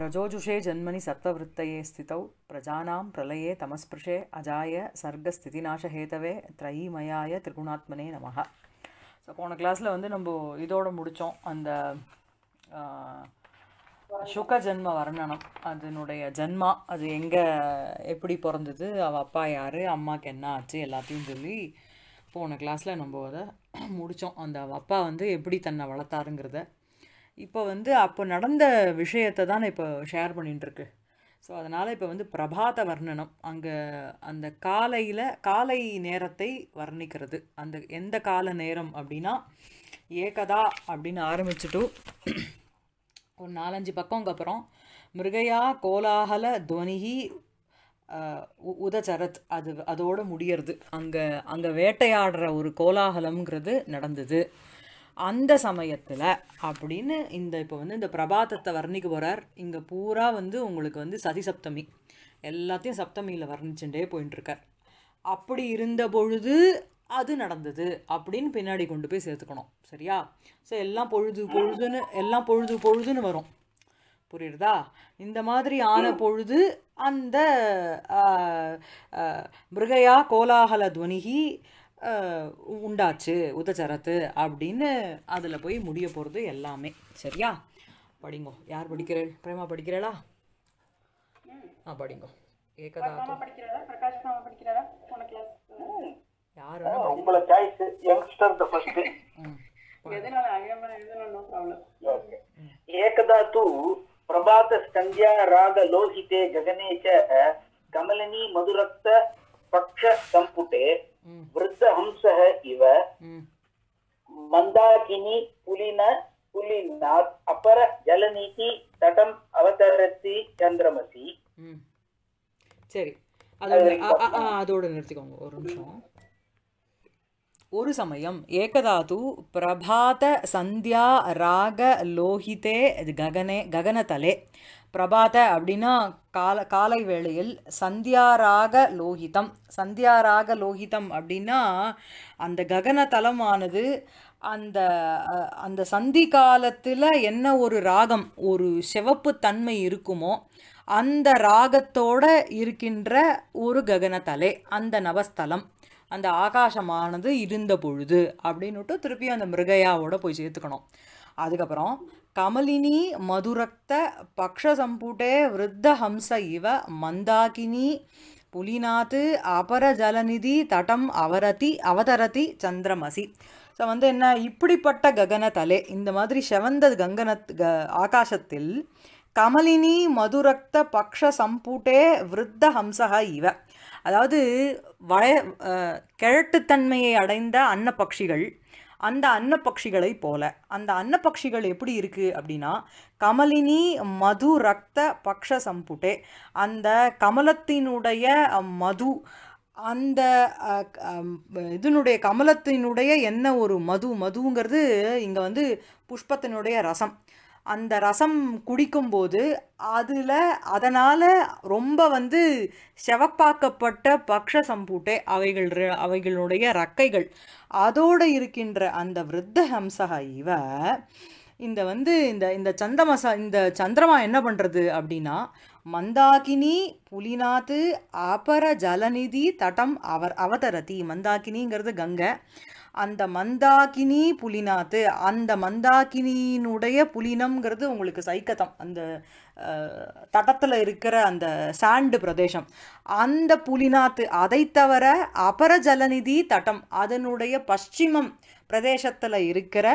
ரஜோஜுஷே ஜன்மனி सत्त्ववृत्तये ஸ்திதௌ பிரஜானாம் பிரலயே தமஸ்பிருஷே அஜாய சர்க்கஸ்திதிநாசஹேதவே त्रयीमयाय திரிகுணாத்மனே நமக ஸோ போன கிளாஸில் வந்து நம்ம இதோடு முடித்தோம் அந்த சுக ஜென்ம வர்ணனம் அதனுடைய ஜென்மா அது எங்கே எப்படி பிறந்தது அவள் அப்பா யார் அம்மாவுக்கு என்ன ஆச்சு எல்லாத்தையும் சொல்லி போன கிளாஸில் நம்ம அதை முடித்தோம் அந்த அப்பா வந்து எப்படி தன்னை வளர்த்தாருங்கிறத இப்போ வந்து அப்போ நடந்த விஷயத்தை தான் இப்போ ஷேர் பண்ணிட்டுருக்கு ஸோ அதனால் இப்போ வந்து பிரபாத வர்ணனம் அங்கே அந்த காலையில் காலை நேரத்தை வர்ணிக்கிறது அந்த எந்த கால நேரம் அப்படின்னா ஏகதா அப்படின்னு ஆரம்பிச்சுட்டு ஒரு நாலஞ்சு பக்கங்க அப்புறம் மிருகையா கோலாகல துவனிகி உதச்சரத் அது அதோடு முடியறது அங்கே அங்கே வேட்டையாடுற ஒரு கோலாகலம்ங்கிறது நடந்தது அந்த சமயத்தில் அப்படின்னு இந்த இப்போ வந்து இந்த பிரபாதத்தை வர்ணிக்க போகிறார் இங்கே பூரா வந்து உங்களுக்கு வந்து சதி சப்தமி எல்லாத்தையும் சப்தமியில் வர்ணிச்சுட்டே போயின்ட்டுருக்கார் அப்படி இருந்த பொழுது அது நடந்தது அப்படின்னு பின்னாடி கொண்டு போய் சேர்த்துக்கணும் சரியா ஸோ எல்லாம் பொழுது பொழுதுன்னு எல்லாம் பொழுது பொழுதுன்னு வரும் புரியுறதா இந்த மாதிரி ஆன பொழுது அந்த மிருகயா கோலாகல துவனிகி உண்டாச்சு உதச்சரத்து அப்படின்னு அதில் போய் முடிய போகிறது எல்லாமே சரியா படிங்கோ யார் படிக்கிறேள் பிரேமா படிக்கிறாளா ஆ படிங்கோ ஏகதா யார் உங்களை சாய்ஸ் யங்ஸ்டர் தி ஏகதாத்து பிரபாத சந்தியா ராக லோகிதே ககனே ச கமலினி மதுரக்த पक्ष संपुटे वृद्ध हंसः इव मन्दाकिनी पुलिन पुलिनात् अपर जलनीति तटम् अवतरति चन्द्रमसि சரி அதோட அதோட நிறுத்திக்கோங்க ஒரு நிமிஷம் ஒரு சமயம் ஏகதாது பிரபாத சந்தியா ராக லோகிதே ககனே ககனதலே பிரபாத அப்படின்னா கால காலை வேளையில் சந்தியாராக லோகிதம் சந்தியாராக லோகிதம் அப்படின்னா அந்த ககன தலமானது அந்த அந்த சந்தி காலத்தில் என்ன ஒரு ராகம் ஒரு சிவப்பு தன்மை இருக்குமோ அந்த ராகத்தோட இருக்கின்ற ஒரு ககனத்தலை அந்த நவஸ்தலம் அந்த ஆகாசமானது இருந்த பொழுது அப்படின்னுட்டு திருப்பியும் அந்த மிருகையாவோட போய் சேர்த்துக்கணும் அதுக்கப்புறம் கமலினி மதுரக்த விருத்த விருத்தஹம்ச இவ மந்தாகினி புலிநாத் அபரஜலநிதி தடம் அவரதி அவதரதி சந்திரமசி ஸோ வந்து என்ன இப்படிப்பட்ட ககனதலே இந்த மாதிரி செவந்த க ஆகாசத்தில் கமலினி மதுரக்த பக்ஷ சம்பூட்டே விருத்த ஹம்சக இவ அதாவது வய கிழட்டுத்தன்மையை அடைந்த அன்னப்பக்ஷிகள் அந்த அன்னப்பக்ஷிகளை போல அந்த அன்னப்பக்ஷிகள் எப்படி இருக்குது அப்படின்னா கமலினி மது ரத்த பக்ஷ சம்புட்டே அந்த கமலத்தினுடைய மது அந்த இதனுடைய கமலத்தினுடைய என்ன ஒரு மது மதுங்கிறது இங்கே வந்து புஷ்பத்தினுடைய ரசம் அந்த ரசம் குடிக்கும்போது அதில் அதனால் ரொம்ப வந்து செவப்பாக்கப்பட்ட பக்ஷ சம்பூட்டை அவைகள் அவைகளுடைய ரக்கைகள் அதோடு இருக்கின்ற அந்த விருத்த ஹம்சக இவ இந்த வந்து இந்த இந்த சந்தமச இந்த சந்திரமா என்ன பண்ணுறது அப்படின்னா மந்தாகினி புலிநாத்து அபர ஜலநிதி தடம் அவர் அவதரதி மந்தாகினிங்கிறது கங்கை அந்த மந்தாகினி புலிநாத்து அந்த மந்தாகினியினுடைய புலினம்ங்கிறது உங்களுக்கு சைக்கத்தம் அந்த தடத்தில் இருக்கிற அந்த சாண்டு பிரதேசம் அந்த புலிநாத்து அதை தவிர அபர ஜலநிதி தட்டம் அதனுடைய பஷ்சிமம் பிரதேசத்தில் இருக்கிற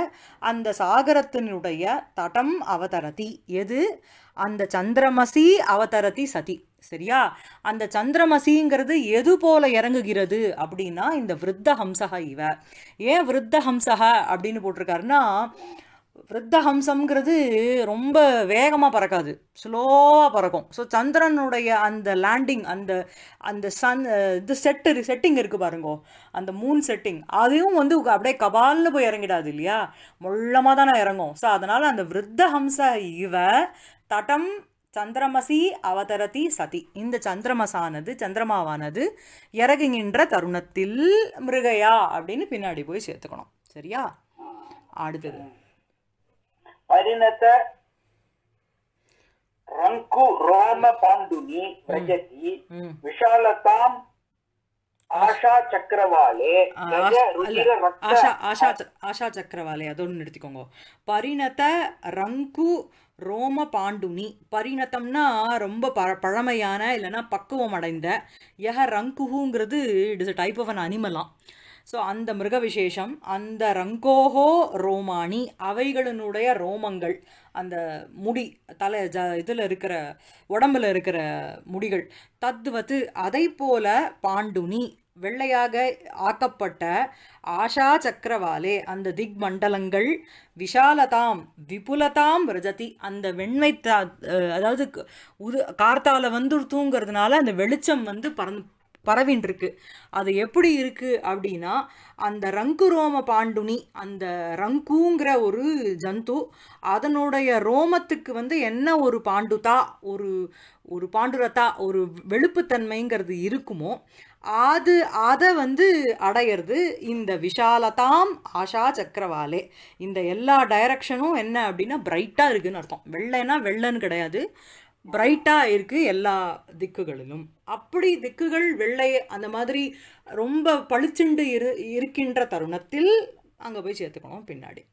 அந்த சாகரத்தினுடைய தடம் அவதரதி எது அந்த சந்திரமசி அவதரதி சதி சரியா அந்த சந்திரமசிங்கிறது எது போல இறங்குகிறது அப்படின்னா இந்த விருத்த ஹம்சக இவ ஏன் விருத்த ஹம்சக அப்படின்னு போட்டிருக்காருன்னா விருத்த ஹம்சம்ங்கிறது ரொம்ப வேகமாக பறக்காது ஸ்லோவாக பறக்கும் ஸோ சந்திரனுடைய அந்த லேண்டிங் அந்த அந்த சன் இது செட்டு செட்டிங் இருக்குது பாருங்கோ அந்த மூன் செட்டிங் அதுவும் வந்து அப்படியே கபாலில் போய் இறங்கிடாது இல்லையா மொள்ளமாக தானே இறங்கும் ஸோ அதனால் அந்த விருத்த ஹம்ச இவ தடம் சந்திரமசி அவதரதி சதி இந்த சந்திரமசானது சந்திரமாவானது இறங்குகின்ற தருணத்தில் மிருகையா அப்படின்னு பின்னாடி போய் சேர்த்துக்கணும் சரியா அடுத்தது ரங்கு ரோம பாண்டுனி பிரஜதி விஷாலதாம் ஆஷா சக்கரவாலே ஆஷா ஆஷா ஆஷா சக்கரவாலே அது ஒன்று எடுத்துக்கோங்க பரிணத ரங்கு ரோம பாண்டுனி பரிணத்தம்னா ரொம்ப ப பழமையான இல்லைன்னா பக்குவம் அடைந்த யஹ ரங்குஹுங்கிறது it is a type of an அனிமலாம் ஸோ அந்த மிருக விசேஷம் அந்த ரங்கோஹோ ரோமானி அவைகளினுடைய ரோமங்கள் அந்த முடி தலை ஜ இதில் இருக்கிற உடம்பில் இருக்கிற முடிகள் தத்துவத்து அதை போல பாண்டுனி வெள்ளையாக ஆக்கப்பட்ட ஆஷா சக்கரவாலே அந்த திக் மண்டலங்கள் விஷாலதாம் விபுலதாம் ரஜதி அந்த வெண்மை தா அதாவது உது கார்த்தால வந்து தூங்கிறதுனால அந்த வெளிச்சம் வந்து பறந்து பரவின்றிருக்கு அது எப்படி இருக்குது அப்படின்னா அந்த ரங்கு ரோம பாண்டுனி அந்த ரங்குங்கிற ஒரு ஜந்து அதனுடைய ரோமத்துக்கு வந்து என்ன ஒரு பாண்டுதா ஒரு ஒரு பாண்டுரத்தா ஒரு வெளுப்புத்தன்மைங்கிறது இருக்குமோ அது அதை வந்து அடையிறது இந்த விஷாலதாம் ஆஷா சக்கரவாலே இந்த எல்லா டைரக்ஷனும் என்ன அப்படின்னா பிரைட்டாக இருக்குதுன்னு அர்த்தம் வெள்ளைன்னா வெள்ளைன்னு கிடையாது பிரைட்டாக இருக்குது எல்லா திக்குகளிலும் அப்படி திக்குகள் வெள்ளை அந்த மாதிரி ரொம்ப பளிச்சுண்டு இரு இருக்கின்ற தருணத்தில் அங்கே போய் சேர்த்துக்கணும் பின்னாடி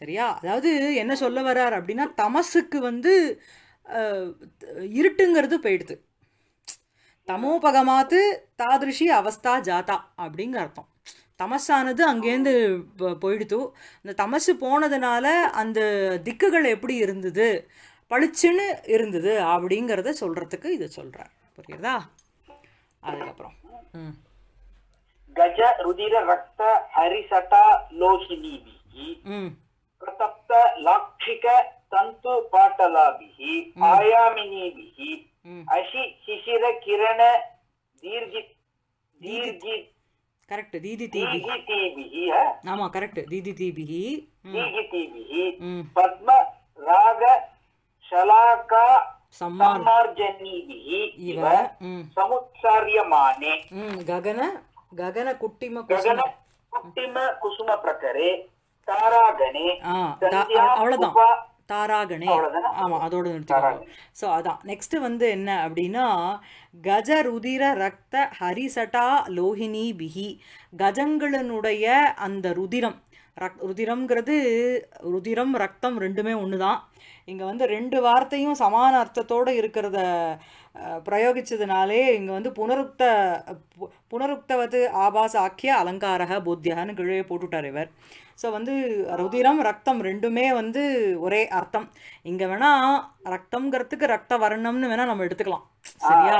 சரியா அதாவது என்ன சொல்ல வர்றார் அப்படின்னா தமசுக்கு வந்து இருட்டுங்கிறது போயிடுது தமோபகமாத்து தாதிருஷி அவஸ்தா ஜாதா அப்படிங்கிற அர்த்தம் தமசானது அங்கேருந்து போயிடுத்து இந்த தமசு போனதுனால அந்த திக்குகள் எப்படி இருந்தது பளிச்சுன்னு இருந்தது அப்படிங்கிறத சொல்றதுக்கு இது சொல்ற புரியுதா அதுக்கப்புறம் ம் கஜ ருதிர ரத்த ஹரிசட்டா லோகினி பிரதப்த லாட்சிக தந்து பாட்டலாபிஹி ஆயாமினிபிஹி அஷி சிசிர கிரண தீர்ஜி தீர்ஜி கரெக்ட் தீதி தீபிஹி தீபிஹி ஆமா கரெக்ட் தீதி தீபிஹி தீதி தீபிஹி பத்ம ராக ஷலாகா சம்மார்ஜன்னிபிஹி இவ சமுத்சாரியமானே ಗಗನ ಗಗನ ಕುಟ್ಟಿಮ ಗಗನ ಕುಟ್ಟಿಮ ಕುಸುಮ ಪ್ರಕರೆ ತಾರಾಗಣೆ ಅವಳதான் தாராகணே ஆமாம் அதோடு நிறுத்திக்கலாம் ஸோ அதான் நெக்ஸ்ட் வந்து என்ன அப்படின்னா கஜ ருதிர ரத்த ஹரிசட்டா லோகினி பிஹி கஜங்களினுடைய அந்த ருதிரம் ரக் ருதிரம்ங்கிறது ருதிரம் ரத்தம் ரெண்டுமே ஒன்று தான் இங்கே வந்து ரெண்டு வார்த்தையும் சமான அர்த்தத்தோடு இருக்கிறத பிரயோகித்ததுனாலே இங்கே வந்து புனருக்த புனருக்தவது ஆபாச ஆக்கிய அலங்காரக போத்தியகன்னு கீழே போட்டுட்டார் இவர் ஸோ வந்து ருதிரம் ரத்தம் ரெண்டுமே வந்து ஒரே அர்த்தம் இங்கே வேணால் ரத்தம்ங்கிறதுக்கு ரத்த வர்ணம்னு வேணால் நம்ம எடுத்துக்கலாம் சரியா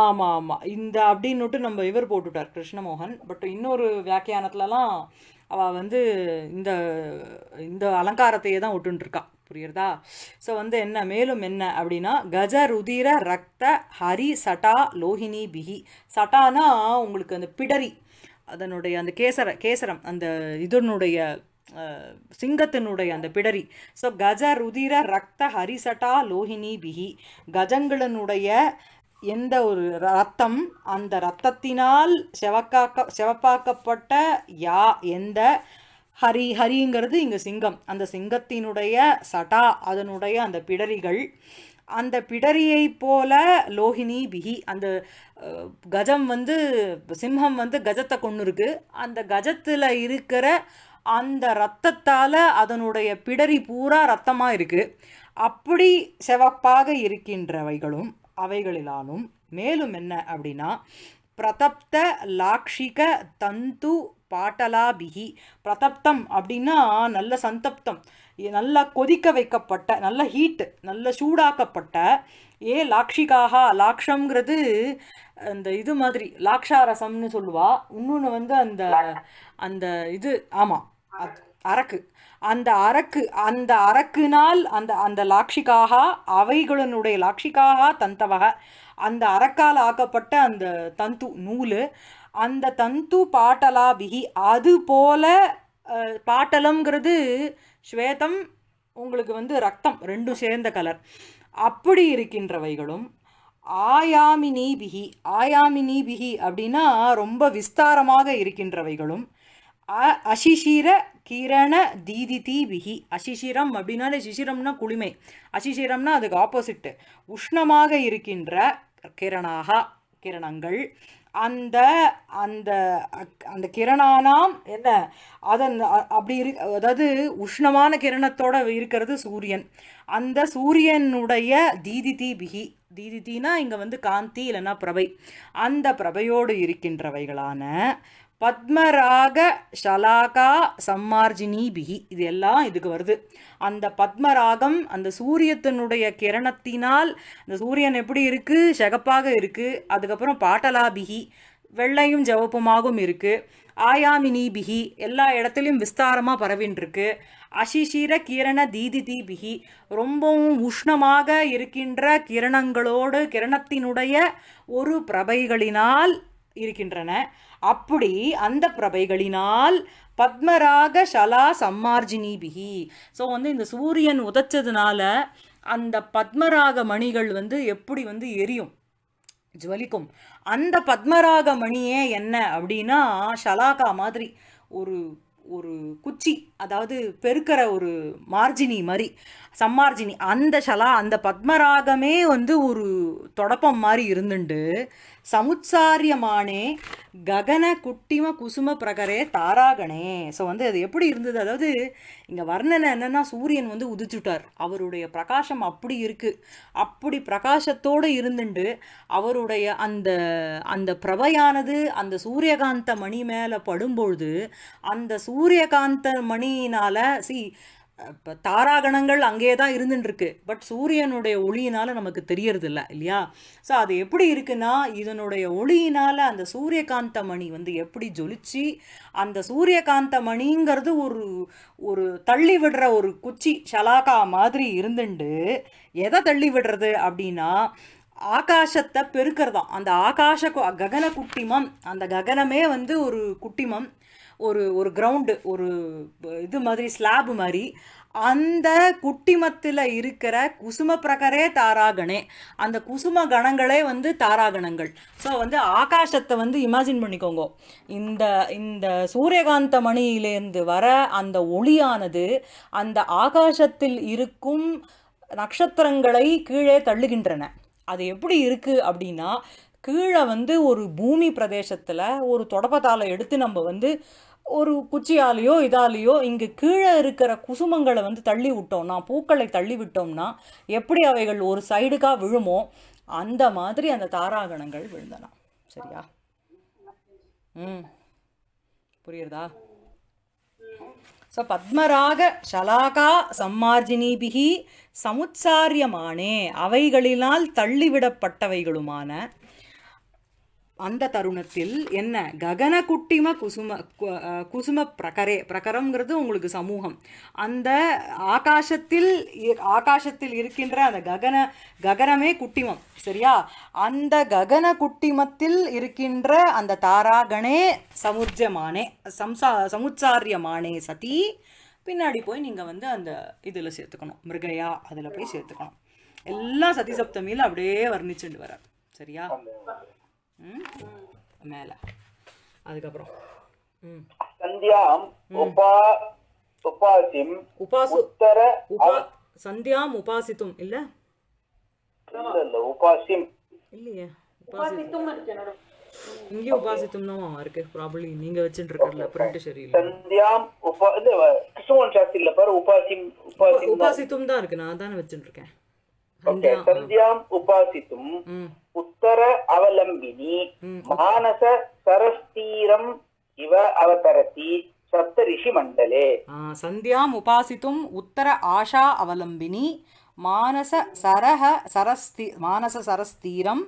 ஆமாம் ஆமாம் இந்த அப்படின்னுட்டு நம்ம இவர் போட்டுட்டார் கிருஷ்ணமோகன் பட் இன்னொரு வியாக்கியானத்துலலாம் அவள் வந்து இந்த இந்த அலங்காரத்தையே தான் விட்டுருக்கா புரியுறதா ஸோ வந்து என்ன மேலும் என்ன அப்படின்னா கஜ ருதிர ரக்த ஹரி சட்டா லோஹினி பிகி சட்டானா உங்களுக்கு அந்த பிடரி அதனுடைய அந்த கேசர கேசரம் அந்த இதனுடைய சிங்கத்தினுடைய அந்த பிடரி ஸோ கஜ ருதிர ரத்த ஹரிசட்டா லோகினி பிஹி கஜங்களினுடைய எந்த ஒரு ரத்தம் அந்த ரத்தத்தினால் செவக்காக்க செவப்பாக்கப்பட்ட யா எந்த ஹரி ஹரிங்கிறது இங்கே சிங்கம் அந்த சிங்கத்தினுடைய சட்டா அதனுடைய அந்த பிடரிகள் அந்த பிடரியைப் போல லோகினி பிகி அந்த கஜம் வந்து சிம்ஹம் வந்து கஜத்தை கொண்டு இருக்கு அந்த கஜத்தில் இருக்கிற அந்த ரத்தத்தால் அதனுடைய பிடரி பூரா ரத்தமாக இருக்குது அப்படி செவப்பாக இருக்கின்றவைகளும் அவைகளிலாலும் மேலும் என்ன அப்படின்னா பிரதப்த லாக்ஷிக தந்து பாட்டலாபிகி பிரதப்தம் அப்படின்னா நல்ல சந்தப்தம் நல்லா கொதிக்க வைக்கப்பட்ட நல்ல ஹீட்டு நல்ல சூடாக்கப்பட்ட ஏ லாக்ஷிகாகா லாக்ஷங்கிறது அந்த இது மாதிரி லாக்ஷாரசம்னு சொல்லுவா இன்னொன்று வந்து அந்த அந்த இது ஆமாம் அரக்கு அந்த அரக்கு அந்த அரக்குனால் அந்த அந்த லாக்ஷிகாக அவைகளினுடைய லாக்ஷிகாக தந்தவக அந்த அறக்கால் ஆக்கப்பட்ட அந்த தந்து நூல் அந்த தந்து பாட்டலா விகி அது போல பாட்டலம்ங்கிறது ஸ்வேதம் உங்களுக்கு வந்து ரத்தம் ரெண்டும் சேர்ந்த கலர் அப்படி இருக்கின்றவைகளும் ஆயாமினி பிகி ஆயாமினி பிகி அப்படின்னா ரொம்ப விஸ்தாரமாக இருக்கின்றவைகளும் அ அசிஷீர கிரண தீதி தீ பிகி அசிஷிரம் அப்படின்னாலே சிசிரம்னா குளிமை அசிஷிரம்னா அதுக்கு ஆப்போசிட்டு உஷ்ணமாக இருக்கின்ற கிரணாக கிரணங்கள் அந்த அந்த அந்த கிரணானாம் என்ன அதன் அப்படி இரு அதாவது உஷ்ணமான கிரணத்தோடு இருக்கிறது சூரியன் அந்த சூரியனுடைய தீதி தீ பிகி தீதி தீனா இங்கே வந்து காந்தி இல்லைன்னா பிரபை அந்த பிரபையோடு இருக்கின்றவைகளான பத்மராக ஷலாகா சம்மார்ஜினிபிகி இது எல்லாம் இதுக்கு வருது அந்த பத்மராகம் அந்த சூரியத்தினுடைய கிரணத்தினால் அந்த சூரியன் எப்படி இருக்குது சகப்பாக இருக்குது அதுக்கப்புறம் பாட்டலாபிகி வெள்ளையும் ஜவப்புமாகவும் இருக்குது ஆயாமினி பிகி எல்லா இடத்துலையும் விஸ்தாரமாக பரவின்றிருக்கு அசிஷீர கிரண தீதி தீபிகி ரொம்பவும் உஷ்ணமாக இருக்கின்ற கிரணங்களோடு கிரணத்தினுடைய ஒரு பிரபைகளினால் இருக்கின்றன அப்படி அந்த பிரபைகளினால் பத்மராக ஷலா சம்மார்ஜினி பிகி ஸோ வந்து இந்த சூரியன் உதைச்சதுனால அந்த பத்மராக மணிகள் வந்து எப்படி வந்து எரியும் ஜுவலிக்கும் அந்த பத்மராக மணியே என்ன அப்படின்னா ஷலாகா மாதிரி ஒரு ஒரு குச்சி அதாவது பெருக்கிற ஒரு மார்ஜினி மாதிரி சம்மார்ஜினி அந்த சலா அந்த பத்மராகமே வந்து ஒரு தொடப்பம் மாதிரி இருந்துண்டு சமுச்சாரியமானே ககன குட்டிம குசும பிரகரே தாராகணே ஸோ வந்து அது எப்படி இருந்தது அதாவது இங்கே வர்ணனை என்னென்னா சூரியன் வந்து உதிச்சுட்டார் அவருடைய பிரகாசம் அப்படி இருக்குது அப்படி பிரகாசத்தோடு இருந்துண்டு அவருடைய அந்த அந்த பிரபையானது அந்த சூரியகாந்த மணி மேலே படும்பொழுது அந்த சூரியகாந்த மணியினால் சி இப்போ தாராகணங்கள் அங்கேயே தான் இருந்துட்டுருக்கு பட் சூரியனுடைய ஒளியினால் நமக்கு தெரியறது இல்லை இல்லையா ஸோ அது எப்படி இருக்குன்னா இதனுடைய ஒளியினால் அந்த சூரியகாந்த மணி வந்து எப்படி ஜொலிச்சு அந்த சூரியகாந்த மணிங்கிறது ஒரு ஒரு தள்ளி விடுற ஒரு குச்சி ஷலாக்கா மாதிரி இருந்துண்டு எதை தள்ளி விடுறது அப்படின்னா ஆகாசத்தை பெருக்கிறதாம் அந்த ஆகாஷ ககன குட்டிமம் அந்த ககனமே வந்து ஒரு குட்டிமம் ஒரு ஒரு கிரவுண்டு ஒரு இது மாதிரி ஸ்லாபு மாதிரி அந்த குட்டிமத்தில் இருக்கிற குசும பிரகரே தாராகணே அந்த குசும கணங்களே வந்து தாராகணங்கள் ஸோ வந்து ஆகாசத்தை வந்து இமேஜின் பண்ணிக்கோங்க இந்த இந்த சூரியகாந்த மணியிலேருந்து வர அந்த ஒளியானது அந்த ஆகாசத்தில் இருக்கும் நட்சத்திரங்களை கீழே தள்ளுகின்றன அது எப்படி இருக்குது அப்படின்னா கீழே வந்து ஒரு பூமி பிரதேசத்தில் ஒரு தொடப்பத்தால் எடுத்து நம்ம வந்து ஒரு குச்சியாலேயோ இதாலேயோ இங்கே கீழே இருக்கிற குசுமங்களை வந்து தள்ளி விட்டோம்னா பூக்களை தள்ளி விட்டோம்னா எப்படி அவைகள் ஒரு சைடுக்காக விழுமோ அந்த மாதிரி அந்த தாராகணங்கள் விழுந்தன சரியா ம் புரியுறதா ஸோ பத்மராக ஷலாகா சம்மார்ஜினிபிகி சமுச்சாரியமானே அவைகளினால் தள்ளிவிடப்பட்டவைகளுமான அந்த தருணத்தில் என்ன ககன குட்டிம குசும குசும பிரகரே பிரகரம்ங்கிறது உங்களுக்கு சமூகம் அந்த ஆகாசத்தில் ஆகாசத்தில் இருக்கின்ற அந்த ககன ககனமே குட்டிமம் சரியா அந்த ககன குட்டிமத்தில் இருக்கின்ற அந்த தாராகணே சமுர்ஜமானே சம்சா சமுச்சாரியமானே சதி பின்னாடி போய் நீங்கள் வந்து அந்த இதில் சேர்த்துக்கணும் மிருகையா அதில் போய் சேர்த்துக்கணும் எல்லாம் சதி சப்தமியில் அப்படியே வர்ணிச்சுட்டு வர சரியா மேல அதுக்கப்புறம் சந்தியாம் உபா உபாசிம் உபாசு உத்தர உபா சந்தியாம் உபாசித்தும் இல்ல இல்ல உபாசிம் இல்லையே உபாசித்தும் இங்க உபாசித்தும் தான் இருக்கு ப்ராபபிளி நீங்க வச்சிட்டு இருக்கல பிரிண்ட் சரியில்லை சந்தியாம் உபா இல்ல சாஸ்திரி இல்ல பாரு உபாசிம் உபாசித்தும் தான் இருக்கு நான் தானே வச்சிட்டு இருக்கேன் சந்தியாம் உபாசித்தும் உத்தர அவலம்பினி மானச சரஸ்தீரம் இவ அவதரதி சப்த ரிஷி மண்டலே சந்தியாம் உபாசித்தும் உத்தர ஆஷா அவலம்பினி மானச சரஹ சரஸ்தி மானச சரஸ்தீரம்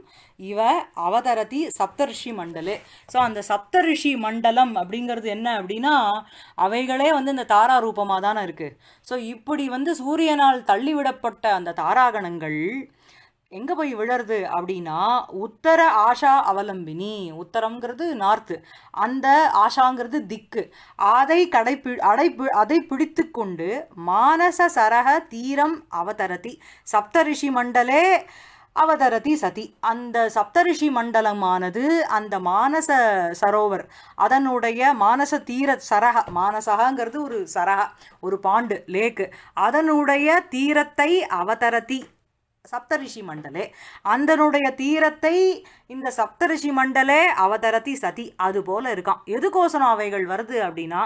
இவ அவதரதி சப்தரிஷி மண்டலே ஸோ அந்த சப்தரிஷி மண்டலம் அப்படிங்கிறது என்ன அப்படின்னா அவைகளே வந்து இந்த தாரா ரூபமாக தானே இருக்குது ஸோ இப்படி வந்து சூரியனால் தள்ளிவிடப்பட்ட அந்த தாராகணங்கள் எங்கே போய் விழருது அப்படின்னா உத்தர ஆஷா அவலம்பினி உத்தரங்கிறது நார்த்து அந்த ஆஷாங்கிறது திக்கு அதை கடைப்பி அடைபி அதை பிடித்து கொண்டு மானச சரக தீரம் அவதரதி சப்தரிஷி மண்டலே அவதரதி சதி அந்த சப்தரிஷி மண்டலமானது அந்த மானச சரோவர் அதனுடைய மானச தீர சரக மானசகங்கிறது ஒரு சரக ஒரு பாண்டு லேக்கு அதனுடைய தீரத்தை அவதரதி சப்தரிஷி மண்டலே அந்தனுடைய தீரத்தை இந்த சப்தரிஷி மண்டலே அவதரதி சதி அது போல இருக்கான் கோசனம் அவைகள் வருது அப்படின்னா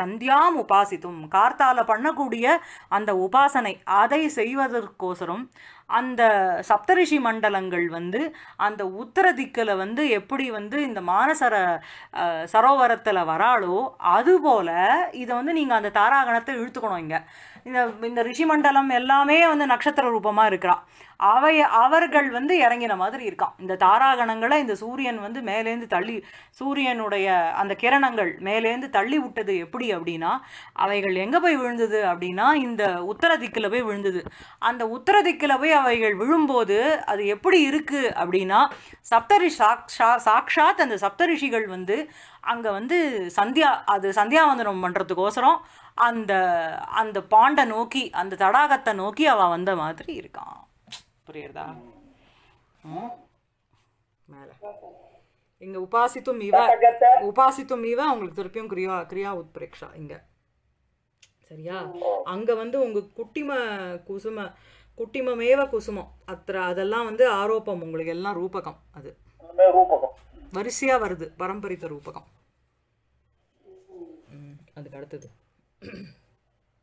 சந்தியாம் உபாசித்தும் கார்த்தால பண்ணக்கூடிய அந்த உபாசனை அதை செய்வதற்கோசரம் அந்த சப்தரிஷி மண்டலங்கள் வந்து அந்த உத்தர திக்கில் வந்து எப்படி வந்து இந்த மானசர சரோவரத்தில் வராளோ அதுபோல் இதை வந்து நீங்கள் அந்த தாராகணத்தை இழுத்துக்கணும் இங்கே இந்த இந்த மண்டலம் எல்லாமே வந்து நட்சத்திர ரூபமாக இருக்கிறா அவை அவர்கள் வந்து இறங்கின மாதிரி இருக்கான் இந்த தாராகணங்களை இந்த சூரியன் வந்து மேலேருந்து தள்ளி சூரியனுடைய அந்த கிரணங்கள் மேலேருந்து தள்ளி விட்டது எப்படி அப்படின்னா அவைகள் எங்கே போய் விழுந்தது அப்படின்னா இந்த உத்தர திக்கில் போய் விழுந்தது அந்த உத்தர திக்கில் போய் அவைகள் விழும்போது அது எப்படி இருக்குது அப்படின்னா சப்தரிஷ் சாக்ஷா சாக்ஷாத் அந்த சப்தரிஷிகள் வந்து அங்கே வந்து சந்தியா அது சந்தியாவந்தனம் பண்ணுறதுக்கோசரம் அந்த அந்த பாண்டை நோக்கி அந்த தடாகத்தை நோக்கி அவள் வந்த மாதிரி இருக்கான் புரியுறதா மேலே இங்கே உபாசித்தும் இவ உபாசித்தும் இவ உங்களுக்கு திருப்பியும் கிரியா கிரியா உத்பிரேக்ஷா இங்கே சரியா அங்கே வந்து உங்கள் குட்டிம குசும குட்டிமமேவ குசுமம் அத்திர அதெல்லாம் வந்து ஆரோப்பம் உங்களுக்கு எல்லாம் ரூபகம் அது வரிசையாக வருது பரம்பரித்த ரூபகம் அதுக்கு அடுத்தது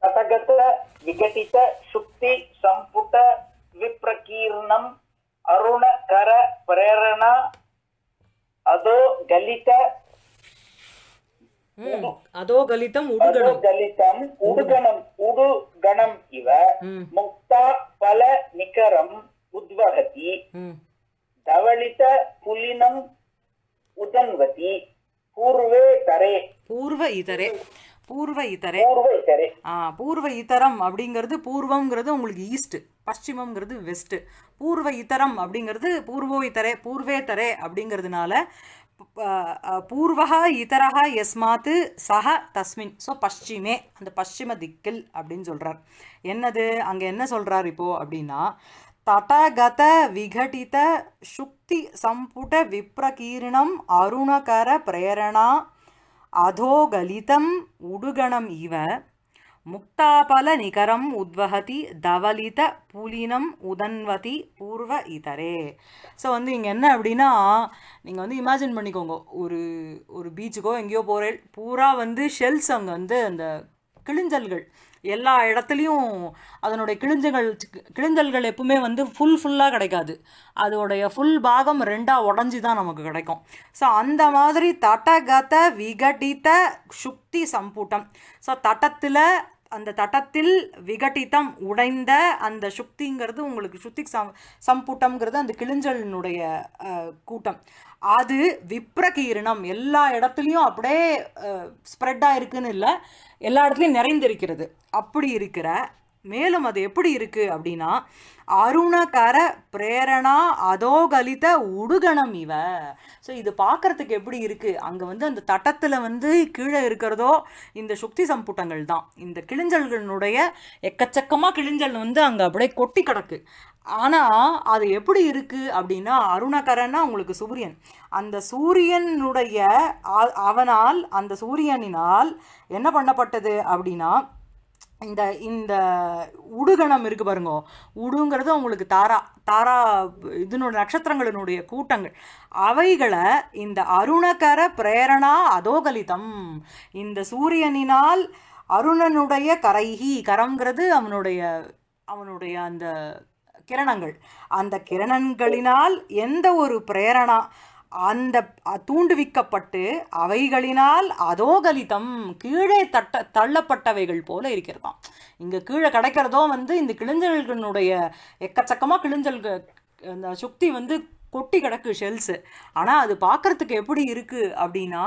கதகத விகடித சுக்தி சம்புட விப்ரகீர்ணம் அருண கர பிரேரணா அதோ கலித அதோ கலிதம் உடுகணம் கலிதம் உடுகணம் உடுகணம் இவ முக்தா பல நிகரம் உத்வகதி தவளித புலினம் உதன்வதி பூர்வே தரே பூர்வ இதரே பூர்வ இதரே ஆ பூர்வ இத்தரம் அப்படிங்கிறது பூர்வம்ங்கிறது உங்களுக்கு ஈஸ்ட் பஷ்டிமம்ங்கிறது வெஸ்ட்டு பூர்வ இத்தரம் அப்படிங்கிறது பூர்வோ இத்தரே பூர்வேத்தரே அப்படிங்கிறதுனால பூர்வகா இதரகா எஸ்மாத்து சஹ தஸ்மின் ஸோ பஷ்டிமே அந்த பஷ்டிம திக்கில் அப்படின்னு சொல்கிறார் என்னது அங்கே என்ன சொல்கிறார் இப்போது அப்படின்னா தடகத விகடித சுக்தி சம்புட விப்ரகீர்ணம் அருணகர பிரேரணா அதோகலிதம் உடுகணம் இவ முக்தாபல நிகரம் உத்வகதி தவலித புலினம் உதன்வதி பூர்வ இதரே ஸோ வந்து இங்கே என்ன அப்படின்னா நீங்கள் வந்து இமேஜின் பண்ணிக்கோங்க ஒரு ஒரு பீச்சுக்கோ எங்கேயோ போகிறேன் பூரா வந்து ஷெல்ஸ் அங்கே வந்து அந்த கிழிஞ்சல்கள் எல்லா இடத்துலையும் அதனுடைய கிழிஞ்சங்கள் கிழிஞ்சல்கள் எப்பவுமே வந்து ஃபுல் ஃபுல்லாக கிடைக்காது அதோடைய ஃபுல் பாகம் ரெண்டாக உடஞ்சி தான் நமக்கு கிடைக்கும் ஸோ அந்த மாதிரி தட்ட விகடித்த சுக்தி சம்பூட்டம் ஸோ தட்டத்தில் அந்த தட்டத்தில் விகட்டித்தம் உடைந்த அந்த சுக்திங்கிறது உங்களுக்கு சுத்தி சம் சம்பூட்டம்ங்கிறது அந்த கிழிஞ்சலினுடைய கூட்டம் அது விப்ரகீரணம் எல்லா இடத்துலையும் அப்படியே ஸ்ப்ரெட் ஆகிருக்குன்னு இல்லை எல்லா இடத்துலையும் நிறைந்திருக்கிறது அப்படி இருக்கிற மேலும் அது எப்படி இருக்குது அப்படின்னா அருணகர பிரேரணா அதோகலித உடுகணம் இவ ஸோ இது பார்க்கறதுக்கு எப்படி இருக்குது அங்கே வந்து அந்த தட்டத்தில் வந்து கீழே இருக்கிறதோ இந்த சுக்தி சம்புட்டங்கள் தான் இந்த கிழிஞ்சல்களுடைய எக்கச்சக்கமாக கிழிஞ்சல் வந்து அங்கே அப்படியே கொட்டி கிடக்கு ஆனால் அது எப்படி இருக்குது அப்படின்னா அருணகரன்னா உங்களுக்கு சூரியன் அந்த சூரியனுடைய அவனால் அந்த சூரியனினால் என்ன பண்ணப்பட்டது அப்படின்னா இந்த இந்த உடுகணம் இருக்குது பாருங்க உடுங்கிறது அவங்களுக்கு தாரா தாரா இதனுடைய நட்சத்திரங்களினுடைய கூட்டங்கள் அவைகளை இந்த அருணகர பிரேரணா அதோகலிதம் இந்த சூரியனினால் அருணனுடைய கரைகி கரங்கிறது அவனுடைய அவனுடைய அந்த கிரணங்கள் அந்த கிரணங்களினால் எந்த ஒரு பிரேரணா அந்த தூண்டுவிக்கப்பட்டு அவைகளினால் அதோகலிதம் கீழே தட்ட தள்ளப்பட்டவைகள் போல இருக்கிறதாம் இங்கே கீழே கிடைக்கிறதோ வந்து இந்த கிழிஞ்சல்களுடைய எக்கச்சக்கமாக கிழிஞ்சல் அந்த சுக்தி வந்து கொட்டி கிடக்கு ஷெல்ஸு ஆனால் அது பார்க்குறதுக்கு எப்படி இருக்குது அப்படின்னா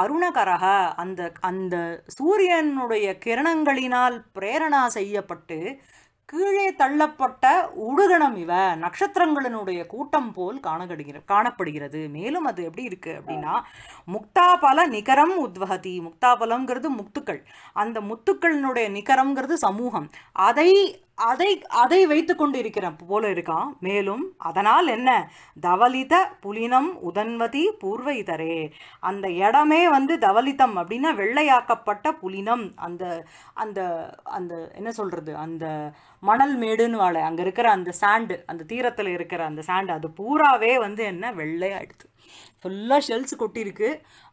அருணகரக அந்த அந்த சூரியனுடைய கிரணங்களினால் பிரேரணா செய்யப்பட்டு கீழே தள்ளப்பட்ட உடுகணம் இவ நட்சத்திரங்களினுடைய கூட்டம் போல் காணப்படுகிறது காணப்படுகிறது மேலும் அது எப்படி இருக்கு அப்படின்னா முக்தாபல நிகரம் உத்வகதி முக்தாபலம்ங்கிறது முத்துக்கள் அந்த முத்துக்களினுடைய நிகரம்ங்கிறது சமூகம் அதை அதை அதை வைத்து கொண்டு இருக்கிற போல இருக்கான் மேலும் அதனால் என்ன தவலித புலினம் உதன்வதி பூர்வ இதரே அந்த இடமே வந்து தவலிதம் அப்படின்னா வெள்ளையாக்கப்பட்ட புலினம் அந்த அந்த அந்த என்ன சொல்கிறது அந்த மணல் மேடுன்னு வாழை அங்கே இருக்கிற அந்த சாண்டு அந்த தீரத்தில் இருக்கிற அந்த சாண்டு அது பூராவே வந்து என்ன வெள்ளையாயிடுது ஃபுல்லாக ஷெல்ஸ் கொட்டியிருக்கு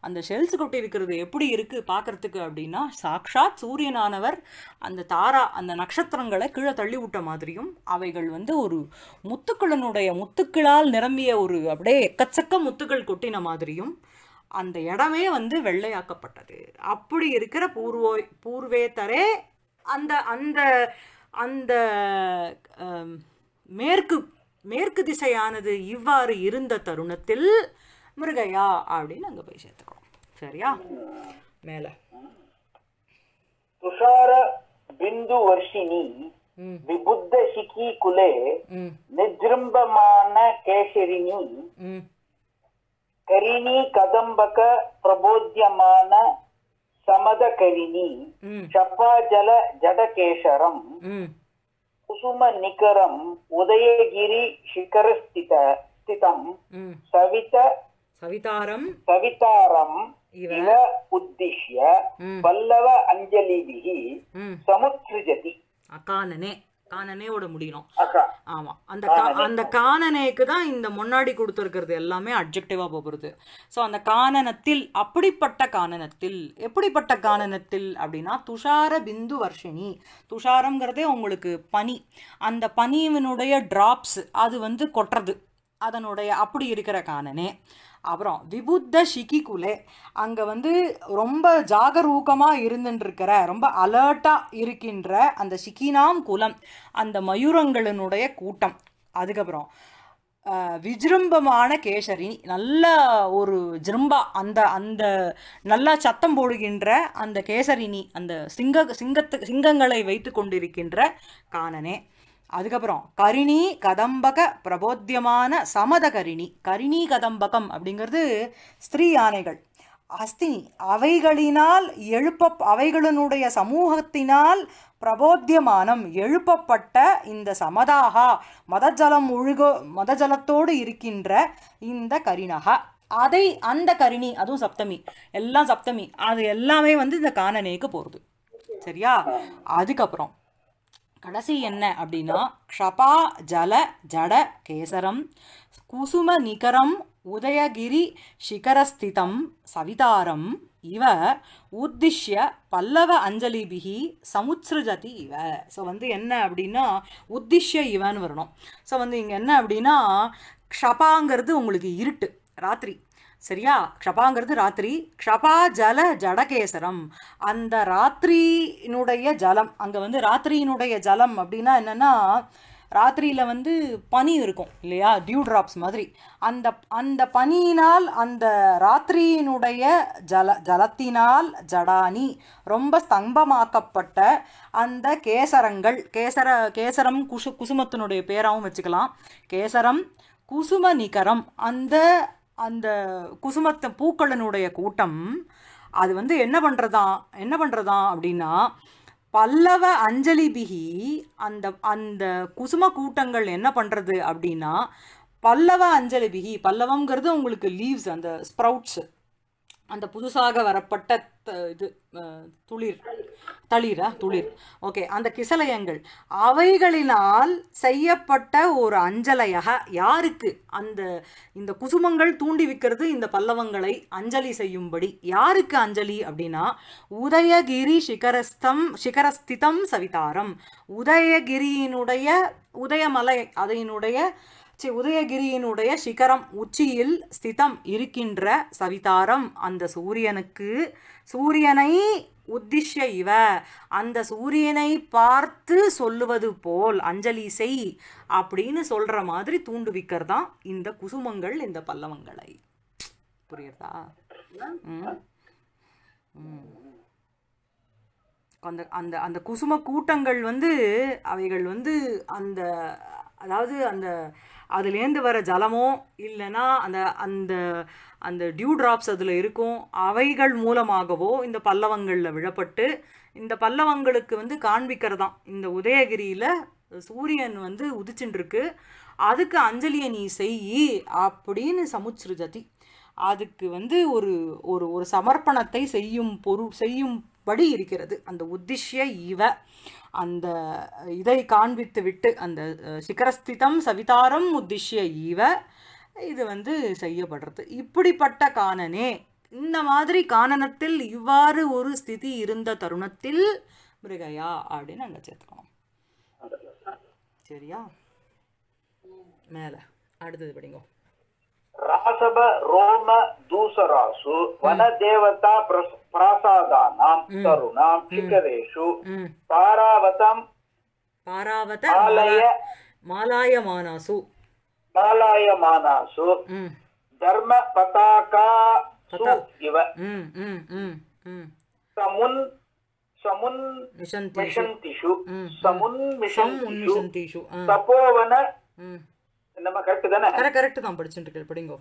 அந்த ஷெல்ஸ் கொட்டி இருக்கிறது எப்படி இருக்குது பார்க்குறதுக்கு அப்படின்னா சாக்ஷாத் சூரியனானவர் அந்த தாரா அந்த நட்சத்திரங்களை கீழே தள்ளி விட்ட மாதிரியும் அவைகள் வந்து ஒரு முத்துக்களனுடைய முத்துக்களால் நிரம்பிய ஒரு அப்படியே எக்கச்சக்க முத்துக்கள் கொட்டின மாதிரியும் அந்த இடமே வந்து வெள்ளையாக்கப்பட்டது அப்படி இருக்கிற பூர்வோ பூர்வேத்தரே அந்த அந்த அந்த மேற்கு மேற்கு திசையானது இவ்வாறு இருந்த தருணத்தில் முருகையா அப்படின்னு அங்க போய் சேர்த்துக்கோ சரியா மேல துஷார பிந்து வர்ஷினி விபுத்த சிக்கி குலே நிஜிரும்பமான கேசரினி கரிணி கதம்பக பிரபோத்தியமான ஜடகேசரம் குசும நிகரம் உதயகிரி சிகரஸ்தித ஸ்திதம் சவித சவிதாரம் சவிதாரம் இவ உத்திஷ்ய பல்லவ அஞ்சலிபிகி சமுத்ரிஜதி அகானனே காணனேவோட முடியணும் ஆமா அந்த அந்த காணனேக்கு தான் இந்த முன்னாடி கொடுத்துருக்கிறது எல்லாமே அப்ஜெக்டிவா போகிறது ஸோ அந்த காணனத்தில் அப்படிப்பட்ட காணனத்தில் எப்படிப்பட்ட காணனத்தில் அப்படின்னா துஷார பிந்து வர்ஷினி துஷாரம்ங்கிறதே உங்களுக்கு பனி அந்த பனியினுடைய ட்ராப்ஸ் அது வந்து கொட்டுறது அதனுடைய அப்படி இருக்கிற காணனே அப்புறம் விபுத்த ஷிகிகுலே அங்கே வந்து ரொம்ப ஜாகரூகமாக இருந்துட்டுருக்கிற ரொம்ப அலர்ட்டாக இருக்கின்ற அந்த ஷிகினாம் குலம் அந்த மயூரங்களினுடைய கூட்டம் அதுக்கப்புறம் விஜிரும்பமான கேசரி நல்ல ஒரு ஜிரும்பா அந்த அந்த நல்லா சத்தம் போடுகின்ற அந்த கேசரினி அந்த சிங்க சிங்கத்து சிங்கங்களை வைத்து கொண்டிருக்கின்ற காணனே அதுக்கப்புறம் கரிணி கதம்பக பிரபோத்தியமான சமத கரிணி கரிணி கதம்பகம் அப்படிங்கிறது ஸ்திரீ யானைகள் அஸ்தினி அவைகளினால் எழுப்ப அவைகளினுடைய சமூகத்தினால் பிரபோத்தியமானம் எழுப்பப்பட்ட இந்த சமதாகா மதஜலம் ஒழுக மதஜலத்தோடு இருக்கின்ற இந்த கரிணகா அதை அந்த கரிணி அதுவும் சப்தமி எல்லாம் சப்தமி அது எல்லாமே வந்து இந்த காணனேக்கு போகிறது சரியா அதுக்கப்புறம் கடைசி என்ன அப்படின்னா க்ஷபா ஜல ஜட கேசரம் குசும நிகரம் உதயகிரி சிகரஸ்திதம் சவிதாரம் இவ உத்திஷ்ய பல்லவ அஞ்சலிபிகி சமுத்ஸ்ருஜதி இவ ஸோ வந்து என்ன அப்படின்னா உத்திஷ்ய இவன்னு வரணும் ஸோ வந்து இங்கே என்ன அப்படின்னா க்ஷபாங்கிறது உங்களுக்கு இருட்டு ராத்திரி சரியா க்ஷபாங்கிறது ராத்திரி க்ஷபா ஜல ஜடகேசரம் அந்த ராத்திரியினுடைய ஜலம் அங்கே வந்து ராத்திரியினுடைய ஜலம் அப்படின்னா என்னென்னா ராத்திரியில் வந்து பனி இருக்கும் இல்லையா டியூ ட்ராப்ஸ் மாதிரி அந்த அந்த பனியினால் அந்த ராத்திரியினுடைய ஜல ஜலத்தினால் ஜடானி ரொம்ப ஸ்தம்பமாக்கப்பட்ட அந்த கேசரங்கள் கேசர கேசரம் குசு குசுமத்தினுடைய பேராகவும் வச்சுக்கலாம் கேசரம் குசும நிகரம் அந்த அந்த குசுமத்த பூக்களினுடைய கூட்டம் அது வந்து என்ன பண்ணுறதா என்ன பண்ணுறதா அப்படின்னா பல்லவ அஞ்சலி பிகி அந்த அந்த குசும கூட்டங்கள் என்ன பண்ணுறது அப்படின்னா பல்லவ அஞ்சலி பிகி பல்லவங்கிறது உங்களுக்கு லீவ்ஸ் அந்த ஸ்ப்ரவுட்ஸு அந்த புதுசாக வரப்பட்ட இது துளிர் தளிரா துளிர் ஓகே அந்த கிசலயங்கள் அவைகளினால் செய்யப்பட்ட ஒரு அஞ்சலையாக யாருக்கு அந்த இந்த குசுமங்கள் தூண்டி விற்கிறது இந்த பல்லவங்களை அஞ்சலி செய்யும்படி யாருக்கு அஞ்சலி அப்படின்னா உதயகிரி சிகரஸ்தம் சிகரஸ்திதம் சவிதாரம் உதயகிரியினுடைய உதயமலை அதையினுடைய சரி உதயகிரியினுடைய சிகரம் உச்சியில் ஸ்திதம் இருக்கின்ற சவிதாரம் அந்த சூரியனுக்கு சூரியனை உத்திஷ்ய இவ அந்த சூரியனை பார்த்து சொல்லுவது போல் அஞ்சலி செய் அப்படின்னு சொல்கிற மாதிரி தூண்டுவிக்கிறது தான் இந்த குசுமங்கள் இந்த பல்லவங்களை புரியுறதா அந்த அந்த அந்த குசும கூட்டங்கள் வந்து அவைகள் வந்து அந்த அதாவது அந்த அதுலேருந்து வர ஜலமோ இல்லைன்னா அந்த அந்த அந்த டியூ ட்ராப்ஸ் அதில் இருக்கும் அவைகள் மூலமாகவோ இந்த பல்லவங்களில் விழப்பட்டு இந்த பல்லவங்களுக்கு வந்து காண்பிக்கிறதாம் இந்த உதயகிரியில் சூரியன் வந்து உதிச்சுட்டுருக்கு அதுக்கு அஞ்சலியை நீ செய் அப்படின்னு சமுச்சிரு ஜதி அதுக்கு வந்து ஒரு ஒரு ஒரு சமர்ப்பணத்தை செய்யும் பொருள் செய்யும்படி இருக்கிறது அந்த உத்திஷ்ய இவ அந்த இதை காண்பித்து விட்டு அந்த சிகரஸ்திதம் சவிதாரம் உத்திஷ்ய ஈவ இது வந்து செய்யப்படுறது இப்படிப்பட்ட காணனே இந்த மாதிரி காணனத்தில் இவ்வாறு ஒரு ஸ்திதி இருந்த தருணத்தில் மிருகயா அப்படின்னு அங்கே சேர்த்துக்கணும் சரியா மேலே அடுத்தது படிங்கோ రాసభ రోమ దూసరాసు వన దేవతా ప్రాసాదానాం తరుణాం శిఖరేషు పారావతం పారావత ఆలయ మాలాయమానాసు మాలాయమానాసు ధర్మ పతాకా ఇవ సమున్ సమున్ మిషంతిషు సమున్ మిషంతిషు తపోవన கரெக்ட் தானே கரெக்ட் கரெக்ட் தான் படிச்சிட்டு இருக்கேன் படிங்கோ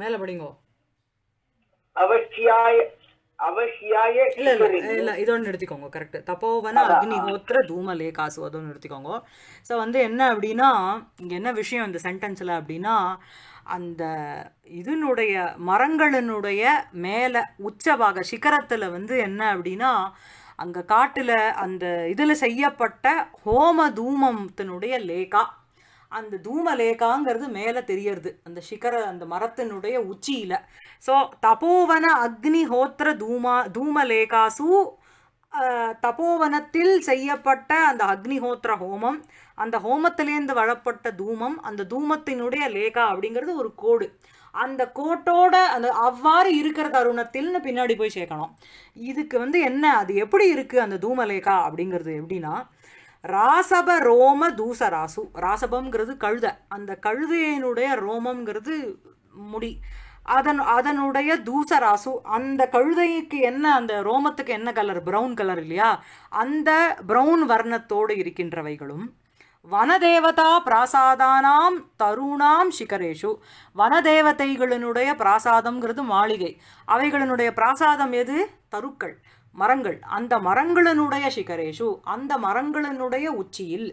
மேல படிங்கோ கரெக்ட் அக்னிஹோத்ர தூம லேகாசு அதோட நிறுத்திக்கோங்க ஸோ வந்து என்ன அப்படின்னா என்ன விஷயம் இந்த சென்டென்ஸ்ல அப்படின்னா அந்த இதனுடைய மரங்களினுடைய மேல உச்சபாக சிகரத்துல வந்து என்ன அப்படின்னா அங்கே காட்டில் அந்த இதில் செய்யப்பட்ட ஹோம தூமத்தினுடைய லேகா அந்த தூம லேகாங்கிறது மேலே தெரியறது அந்த சிகர அந்த மரத்தினுடைய உச்சியில் ஸோ தபோவன ஹோத்திர தூமா லேகாசு தபோவனத்தில் செய்யப்பட்ட அந்த அக்னிஹோத்திர ஹோமம் அந்த ஹோமத்திலேருந்து வழப்பட்ட தூமம் அந்த தூமத்தினுடைய லேகா அப்படிங்கிறது ஒரு கோடு அந்த கோட்டோட அந்த அவ்வாறு இருக்கிற தருணத்தில்னு பின்னாடி போய் சேர்க்கணும் இதுக்கு வந்து என்ன அது எப்படி இருக்குது அந்த தூமலேகா அப்படிங்கிறது எப்படின்னா ராசப ரோம தூச ராசு ராசபம்ங்கிறது கழுதை அந்த கழுதையினுடைய ரோமம்ங்கிறது முடி அதன் அதனுடைய தூச ராசு அந்த கழுதைக்கு என்ன அந்த ரோமத்துக்கு என்ன கலர் ப்ரௌன் கலர் இல்லையா அந்த ப்ரௌன் வர்ணத்தோடு இருக்கின்றவைகளும் வனதேவதா பிராசாதானாம் தருணாம் சிகரேஷு வனதேவதைகளினுடைய பிராசாதம்ங்கிறது மாளிகை அவைகளினுடைய பிராசாதம் எது தருக்கள் மரங்கள் அந்த மரங்களினுடைய சிகரேஷு அந்த மரங்களினுடைய உச்சியில்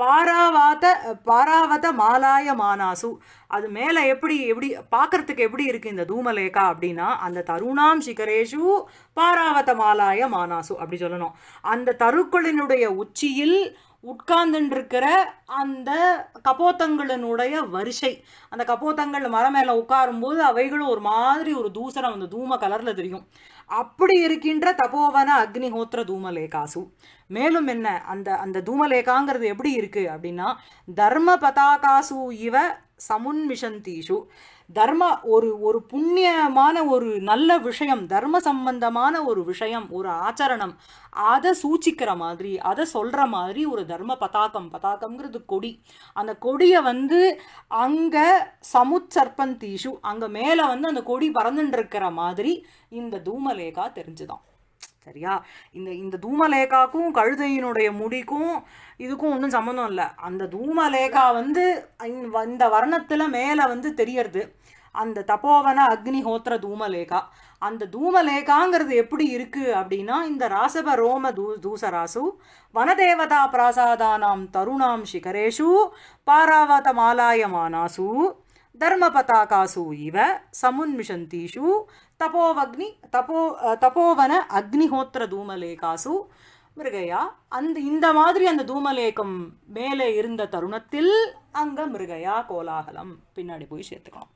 பாராவாத பாராவத மாலாய மானாசு அது மேலே எப்படி எப்படி பார்க்கறதுக்கு எப்படி இருக்குது இந்த தூமலேகா அப்படின்னா அந்த தருணாம் சிகரேஷு பாராவத மாலாய மானாசு அப்படி சொல்லணும் அந்த தருக்களினுடைய உச்சியில் உட்கார்ந்துருக்கிற அந்த கபோத்தங்களினுடைய வரிசை அந்த கபோத்தங்கள் மர மேலே உட்காரும்போது அவைகளும் ஒரு மாதிரி ஒரு தூசரம் அந்த தூம கலரில் தெரியும் அப்படி இருக்கின்ற தபோவன அக்னிஹோத்திர தூமலேகாசு மேலும் என்ன அந்த அந்த தூமலேகாங்கிறது எப்படி இருக்குது அப்படின்னா தர்ம பதாகாசு இவ சமுன்மிஷந்தீஷு தர்ம ஒரு ஒரு புண்ணியமான ஒரு நல்ல விஷயம் தர்ம சம்பந்தமான ஒரு விஷயம் ஒரு ஆச்சரணம் அதை சூச்சிக்கிற மாதிரி அதை சொல்கிற மாதிரி ஒரு தர்ம பதாகம் பதாகம்ங்கிறது கொடி அந்த கொடியை வந்து அங்கே சமுத் சர்பந்தீஷு அங்கே மேலே வந்து அந்த கொடி பறந்துட்டுருக்கிற மாதிரி இந்த தூமலேகா தெரிஞ்சுதான் சரியா இந்த இந்த தூமலேகாக்கும் கழுதையினுடைய முடிக்கும் இதுக்கும் ஒன்றும் சம்மந்தம் இல்லை அந்த தூமலேகா வந்து இந்த வர்ணத்தில் மேலே வந்து தெரியறது அந்த தபோவன அக்னிஹோத்திர தூமலேகா அந்த தூமலேகாங்கிறது எப்படி இருக்குது அப்படின்னா இந்த ராசப ரோம தூ தூசராசு வனதேவதா பிராசாதானாம் தருணாம் சிகரேஷு பாராவத மாலாயமானாசு தர்ம பதாகாசு இவ சமுன்மிஷந்தீஷு தபோவக்னி தபோ தபோவன அக்னிஹோத்திர தூமலேகாசு மிருகையா அந்த இந்த மாதிரி அந்த தூமலேகம் மேலே இருந்த தருணத்தில் அங்கே மிருகையா கோலாகலம் பின்னாடி போய் சேர்த்துக்கலாம்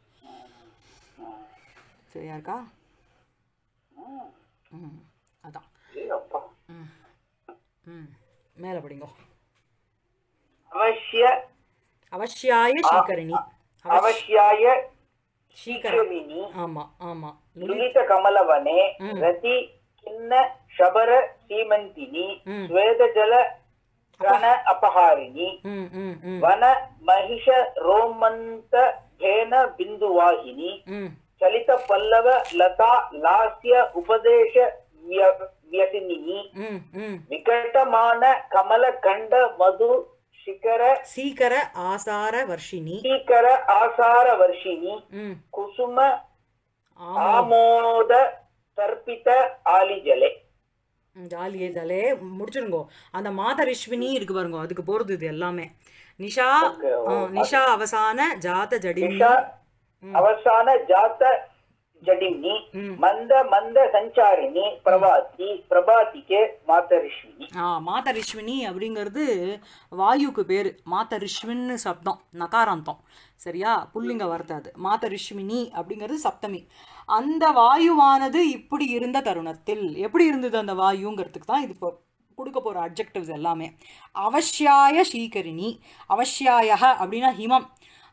ஃப்ரீயாக இருக்கா மேல படிங்க ம் அவசியாய சீக்கரணி அவசியாய சீக்கிரமினி ஆமா ஆமா லுலித கமலவனே ரதி கிண்ண சபர சீமந்தினி கண அபஹாரிணி வன மகிஷ ரோமந்த பேன பிந்துவாகினி ಚಲಿತ பல்லவ லதா ಲಾಸ್ಯ உபதேச ವ್ಯಸಿನಿ ವಿಕಟಮಾನ கமல கண்ட மது ಶಿಖರ சீக்கர ஆசார வர்ஷினி சீக்கர ஆசார வர்ஷினி குசும ஆமோத தர்ப்பித ஆலிஜலே ஜாலியதாலே முடிச்சிருங்கோ அந்த மாதரிஷ்வினி இருக்கு பாருங்க அதுக்கு போறது இது எல்லாமே நிஷா நிஷா அவசான ஜாத ஜடி ಅವಸಾನ ಜಾತ மந்த மந்த ಮಂದ ಸಂಚಾರಿಣಿ பிரபாதி பிரபாதிக்கே மாதரிஷ்வினி ஆ மாதரிஷ்மினி அப்படிங்கிறது வாயுக்கு பேர் மாதரிஷ்வின்னு சப்தம் நகாராந்தம் சரியா புள்ளிங்க வார்த்தை அது மாதரிஷ்மினி அப்படிங்கிறது சப்தமி அந்த வாயுவானது இப்படி இருந்த தருணத்தில் எப்படி இருந்தது அந்த வாயுங்கிறதுக்கு தான் இது இப்போ கொடுக்க போகிற அப்ஜெக்டிவ்ஸ் எல்லாமே அவசியாய சீக்கரிணி அவசியாய அப்படின்னா ஹிமம்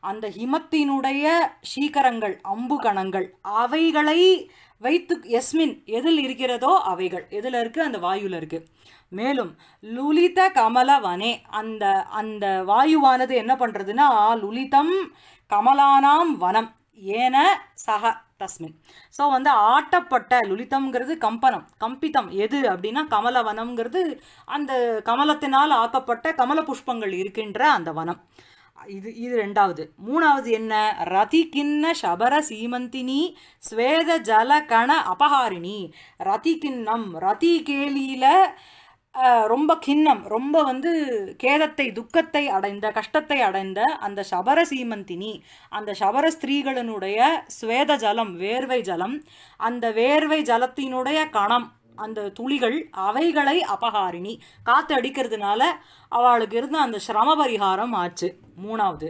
அந்த ஹிமத்தினுடைய சீக்கரங்கள் அம்புகணங்கள் அவைகளை வைத்து எஸ்மின் எதில் இருக்கிறதோ அவைகள் எதில் இருக்குது அந்த வாயுவில் இருக்குது மேலும் லுலித கமலவனே அந்த அந்த வாயுவானது என்ன பண்ணுறதுன்னா லுலிதம் கமலானாம் வனம் ஏன சக தஸ்மின் ஸோ வந்து ஆட்டப்பட்ட லுலிதம்ங்கிறது கம்பனம் கம்பிதம் எது அப்படின்னா கமலவனம்ங்கிறது அந்த கமலத்தினால் ஆக்கப்பட்ட கமல புஷ்பங்கள் இருக்கின்ற அந்த வனம் இது இது ரெண்டாவது மூணாவது என்ன ரதி கிண்ண சபர சீமந்தினி ஸ்வேத ஜல கண அபஹாரிணி ரதி கிண்ணம் ரதி கேலியில் ரொம்ப கிண்ணம் ரொம்ப வந்து கேதத்தை துக்கத்தை அடைந்த கஷ்டத்தை அடைந்த அந்த சபர சீமந்தினி அந்த சபர ஸ்திரீகளினுடைய ஸ்வேத ஜலம் வேர்வை ஜலம் அந்த வேர்வை ஜலத்தினுடைய கணம் அந்த துளிகள் அவைகளை அபகாரிணி காத்து அடிக்கிறதுனால அவளுக்கு இருந்த அந்த சிரம பரிகாரம் ஆச்சு மூணாவது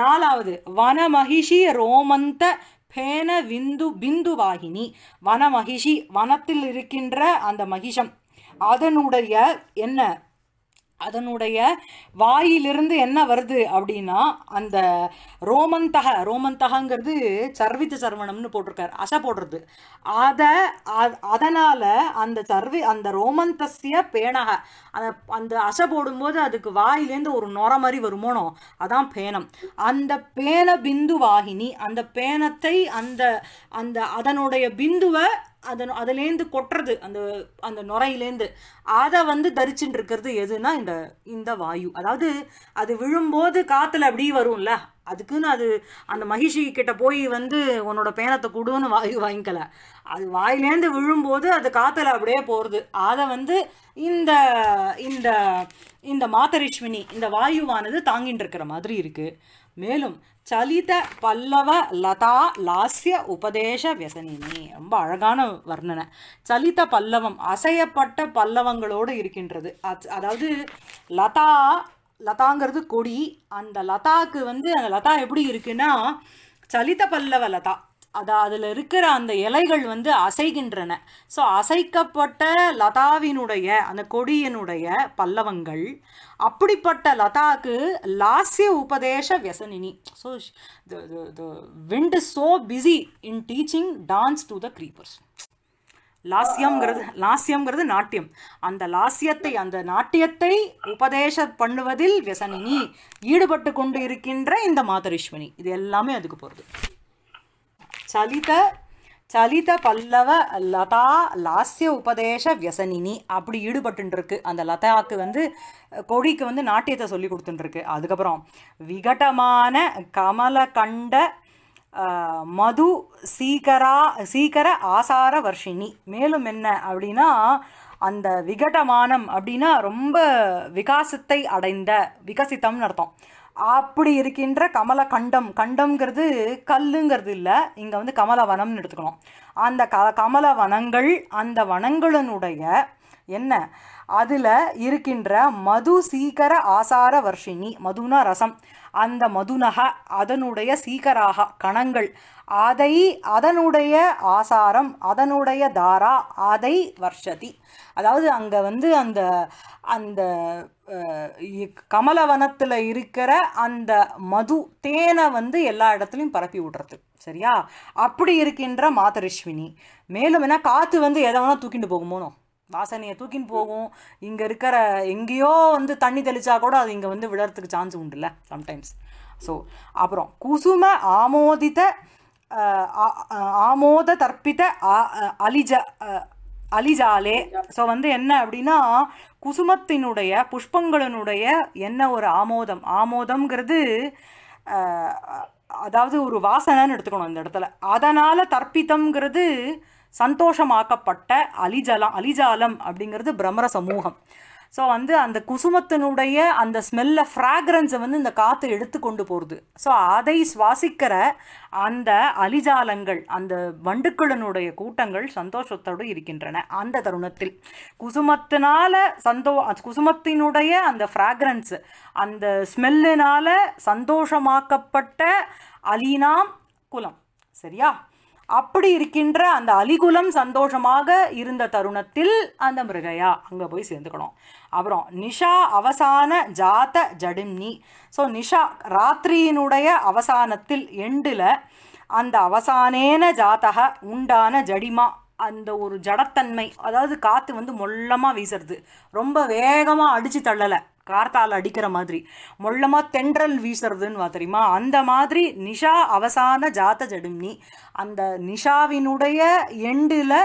நாலாவது வன மகிஷி ரோமந்த பேன விந்து பிந்து வாகினி வன மகிஷி வனத்தில் இருக்கின்ற அந்த மகிஷம் அதனுடைய என்ன அதனுடைய வாயிலிருந்து என்ன வருது அப்படின்னா அந்த ரோமந்தக ரோமந்தகங்கிறது சர்வித்த சர்வணம்னு போட்டிருக்காரு அசை போடுறது அதை அதனால் அந்த சர்வி அந்த ரோமந்தசிய பேனக அந்த அந்த அசை போடும்போது அதுக்கு வாயிலேருந்து ஒரு நொற மாதிரி வருமோனோ அதான் பேனம் அந்த பேன பிந்து வாகினி அந்த பேனத்தை அந்த அந்த அதனுடைய பிந்துவை அதன் அதுலேருந்து கொட்டுறது அந்த அந்த நுரையிலேருந்து அதை வந்து தரிச்சுட்டு இருக்கிறது எதுனா இந்த இந்த வாயு அதாவது அது விழும்போது காற்றுல அப்படியே வரும்ல அதுக்குன்னு அது அந்த மகிஷி கிட்ட போய் வந்து உன்னோட பேனத்தை கொடுன்னு வாயு வாங்கிக்கல அது வாயிலேருந்து விழும்போது அது காற்றுல அப்படியே போகிறது அதை வந்து இந்த இந்த இந்த மாத்தரிஷ்மினி இந்த வாயுவானது தாங்கிட்டு இருக்கிற மாதிரி இருக்குது மேலும் சலித பல்லவ லதா லாஸ்ய உபதேச வியசனினி ரொம்ப அழகான வர்ணனை சலித பல்லவம் அசையப்பட்ட பல்லவங்களோடு இருக்கின்றது அதாவது லதா லதாங்கிறது கொடி அந்த லதாக்கு வந்து அந்த லதா எப்படி இருக்குன்னா சலித பல்லவ லதா அது அதில் இருக்கிற அந்த இலைகள் வந்து அசைகின்றன ஸோ அசைக்கப்பட்ட லதாவினுடைய அந்த கொடியினுடைய பல்லவங்கள் அப்படிப்பட்ட லதாக்கு லாஸ்ய உபதேச வியசனினி so the wind is so busy in teaching dance to the creepers லாஸ்யம்ங்கிறது லாஸ்யம்ங்கிறது நாட்டியம் அந்த லாஸ்யத்தை அந்த நாட்டியத்தை உபதேச பண்ணுவதில் வியசனினி ஈடுபட்டு கொண்டு இருக்கின்ற இந்த மாதரிஷ்வனி இது எல்லாமே அதுக்கு போகிறது சலித சலித பல்லவ லதா லாஸ்ய உபதேச வியசனினி அப்படி இருக்கு அந்த லதாவுக்கு வந்து கொடிக்கு வந்து நாட்டியத்தை சொல்லி கொடுத்துட்டுருக்கு அதுக்கப்புறம் விகட்டமான கமலகண்ட மது சீக்கரா சீக்கர ஆசார வர்ஷினி மேலும் என்ன அப்படின்னா அந்த விகட்டமானம் அப்படின்னா ரொம்ப விகாசத்தை அடைந்த விகசித்தம்னு அர்த்தம் அப்படி இருக்கின்ற கமல கண்டம் கண்டம்ங்கிறது கல்லுங்கிறது இல்லை இங்கே வந்து கமல வனம்னு எடுத்துக்கணும் அந்த க கமல வனங்கள் அந்த வனங்களினுடைய என்ன அதில் இருக்கின்ற மது சீக்கர ஆசார வர்ஷினி மதுனா ரசம் அந்த மதுனக அதனுடைய சீக்கராக கணங்கள் அதை அதனுடைய ஆசாரம் அதனுடைய தாரா அதை வர்ஷதி அதாவது அங்கே வந்து அந்த அந்த கமலவனத்தில் இருக்கிற அந்த மது தேனை வந்து எல்லா இடத்துலையும் பரப்பி விடுறது சரியா அப்படி இருக்கின்ற மாதரிஷ்வினி மேலும் என்ன காற்று வந்து எதை வேணால் தூக்கிட்டு போகுமோனோ வாசனையை தூக்கின்னு போகும் இங்கே இருக்கிற எங்கேயோ வந்து தண்ணி தெளித்தா கூட அது இங்கே வந்து விழறதுக்கு சான்ஸ் உண்டுல்ல சம்டைம்ஸ் ஸோ அப்புறம் குசும ஆமோதித்த ஆமோத தற்பித அலிஜ அலிஜாலே ஸோ வந்து என்ன அப்படின்னா குசுமத்தினுடைய புஷ்பங்களினுடைய என்ன ஒரு ஆமோதம் ஆமோதம்ங்கிறது அதாவது ஒரு வாசனைன்னு எடுத்துக்கணும் அந்த இடத்துல அதனால் தற்பித்தம்ங்கிறது சந்தோஷமாக்கப்பட்ட அலிஜலம் அலிஜாலம் அப்படிங்கிறது பிரமர சமூகம் ஸோ வந்து அந்த குசுமத்தினுடைய அந்த ஸ்மெல்ல ஃப்ராக்ரன்ஸை வந்து இந்த காற்று எடுத்து கொண்டு போகிறது ஸோ அதை சுவாசிக்கிற அந்த அலிஜாலங்கள் அந்த வண்டுக்களினுடைய கூட்டங்கள் சந்தோஷத்தோடு இருக்கின்றன அந்த தருணத்தில் குசுமத்தினால சந்தோ குசுமத்தினுடைய அந்த ஃப்ராக்ரன்ஸ் அந்த ஸ்மெல்லினால் சந்தோஷமாக்கப்பட்ட அலினாம் குலம் சரியா அப்படி இருக்கின்ற அந்த அலிகுலம் சந்தோஷமாக இருந்த தருணத்தில் அந்த மிருகயா அங்கே போய் சேர்ந்துக்கணும் அப்புறம் நிஷா அவசான ஜாத ஜடிம்னி ஸோ நிஷா ராத்திரியினுடைய அவசானத்தில் எண்டில் அந்த அவசானேன ஜாத்தக உண்டான ஜடிமா அந்த ஒரு ஜடத்தன்மை அதாவது காற்று வந்து மொல்லமாக வீசுறது ரொம்ப வேகமாக அடித்து தள்ளலை கார்த்தால் அடிக்கிற மாதிரி மொள்ளமாக தென்றல் வீசுறதுன்னு வா தெரியுமா அந்த மாதிரி நிஷா அவசான ஜாத்த ஜடும்னி அந்த நிஷாவினுடைய எண்டில்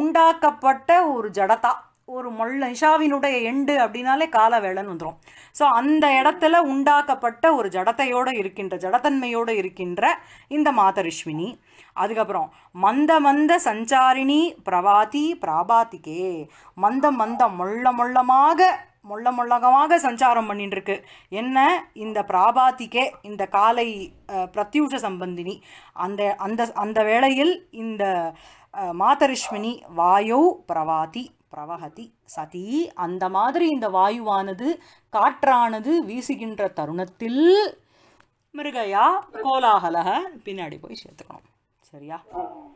உண்டாக்கப்பட்ட ஒரு ஜடத்தா ஒரு மொள்ள நிஷாவினுடைய எண்டு அப்படின்னாலே கால வேலைன்னு வந்துடும் ஸோ அந்த இடத்துல உண்டாக்கப்பட்ட ஒரு ஜடத்தையோடு இருக்கின்ற ஜடத்தன்மையோடு இருக்கின்ற இந்த மாதரிஷ்மினி அதுக்கப்புறம் மந்த மந்த சஞ்சாரிணி பிரவாதி பிராபாத்திகே மந்த மந்த மொள்ள மொள்ளமாக மொள்ள மொள்ளகமாக சஞ்சாரம் பண்ணிட்டு இருக்கு என்ன இந்த பிராபாத்திக்கே இந்த காலை பிரத்யூஷ சம்பந்தினி அந்த அந்த அந்த வேளையில் இந்த மாதரிஷ்மினி வாயோ பிரவாதி பிரவகதி சதி அந்த மாதிரி இந்த வாயுவானது காற்றானது வீசுகின்ற தருணத்தில் மிருகையா கோலாகலக பின்னாடி போய் சேர்த்துக்கணும் சரியா